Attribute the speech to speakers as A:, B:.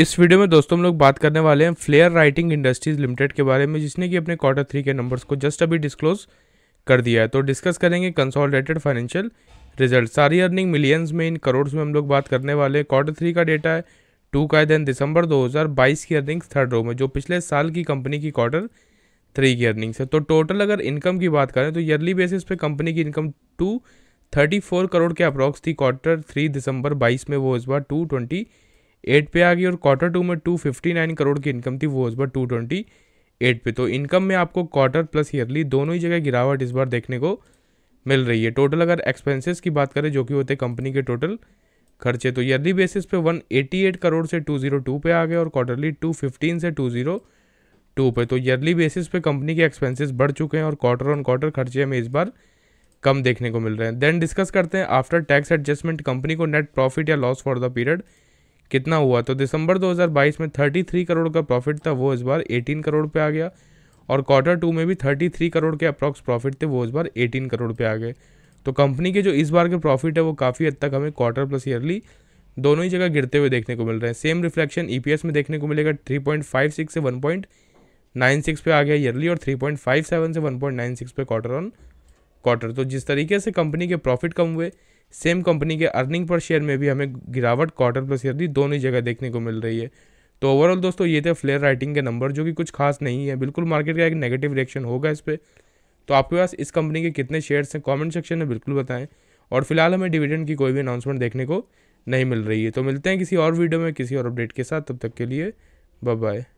A: इस वीडियो में दोस्तों हम लोग बात करने वाले हैं फ्लेयर राइटिंग इंडस्ट्रीज लिमिटेड के बारे में जिसने कि अपने क्वार्टर थ्री के नंबर्स को जस्ट अभी डिस्क्लोज कर दिया है तो डिस्कस करेंगे कंसोलिडेटेड फाइनेंशियल रिजल्ट सारी अर्निंग मिलियंस में इन करोड्स में हम लोग बात करने वाले हैं क्वार्टर थ्री का डेटा है टू का देन दिसंबर दो की अर्निंग्स थर्ड रो में जो पिछले साल की कंपनी की क्वार्टर थ्री की अर्निंग्स है तो टोटल अगर इनकम की बात करें तो ईयरली बेसिस पे कंपनी की income two thirty four crore के अप्रॉक्स थी क्वार्टर थ्री दिसंबर बाईस में वो इस बार टू ट्वेंटी एट पे आ गई और क्वार्टर टू में टू फिफ्टी नाइन करोड़ की इनकम थी वो इस बार टू ट्वेंटी एट पे तो इनकम में आपको क्वार्टर प्लस ईयरली दोनों ही जगह गिरावट इस बार देखने को मिल रही है टोटल अगर एक्सपेंसेस की बात करें जो कि होते कंपनी के टोटल खर्चे तो ईयरली बेसिस पे 188 करोड़ से 202 पे आ गए और क्वार्टरली 215 से 202 पे तो ईयरली बेसिस पे कंपनी के एक्सपेंसेस बढ़ चुके हैं और क्वार्टर ऑन क्वार्टर खर्चे हमें इस बार कम देखने को मिल रहे हैं देन डिस्कस करते हैं आफ्टर टैक्स एडजस्टमेंट कंपनी को नेट प्रॉफिट या लॉस फॉर द पीरियड कितना हुआ तो दिसंबर 2022 में 33 करोड़ का प्रॉफिट था वो इस बार 18 करोड़ पे आ गया और क्वार्टर टू में भी 33 करोड़ के अप्रॉक्स प्रॉफिट थे वो इस बार 18 करोड़ पे आ गए तो कंपनी के जो इस बार के प्रॉफिट है वो काफ़ी हद तक हमें क्वार्टर प्लस ईयरली दोनों ही जगह गिरते हुए देखने को मिल रहे हैं सेम रिफ्लेक्शन ई में देखने को मिलेगा थ्री से वन पे आ गया ईयरली और थ्री से वन पे क्वार्टर ऑन क्वार्टर तो जिस तरीके से कंपनी के प्रॉफिट कम हुए सेम कंपनी के अर्निंग पर शेयर में भी हमें गिरावट क्वार्टर प्लस ईयर दोनों ही जगह देखने को मिल रही है तो ओवरऑल दोस्तों ये थे फ्लेयर राइटिंग के नंबर जो कि कुछ खास नहीं है बिल्कुल मार्केट का एक नेगेटिव रिएक्शन होगा इस पर तो आपके पास इस कंपनी के कितने शेयर्स हैं कमेंट सेक्शन में बिल्कुल बताएं और फिलहाल हमें डिविडेंड की कोई भी अनाउंसमेंट देखने को नहीं मिल रही है तो मिलते हैं किसी और वीडियो में किसी और अपडेट के साथ तब तक के लिए बाय बाय